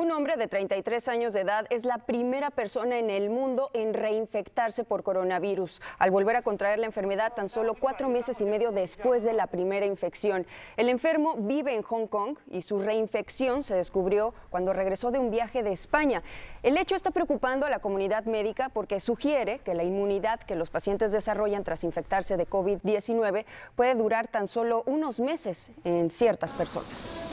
Un hombre de 33 años de edad es la primera persona en el mundo en reinfectarse por coronavirus, al volver a contraer la enfermedad tan solo cuatro meses y medio después de la primera infección. El enfermo vive en Hong Kong y su reinfección se descubrió cuando regresó de un viaje de España. El hecho está preocupando a la comunidad médica porque sugiere que la inmunidad que los pacientes desarrollan tras infectarse de COVID-19 puede durar tan solo unos meses en ciertas personas.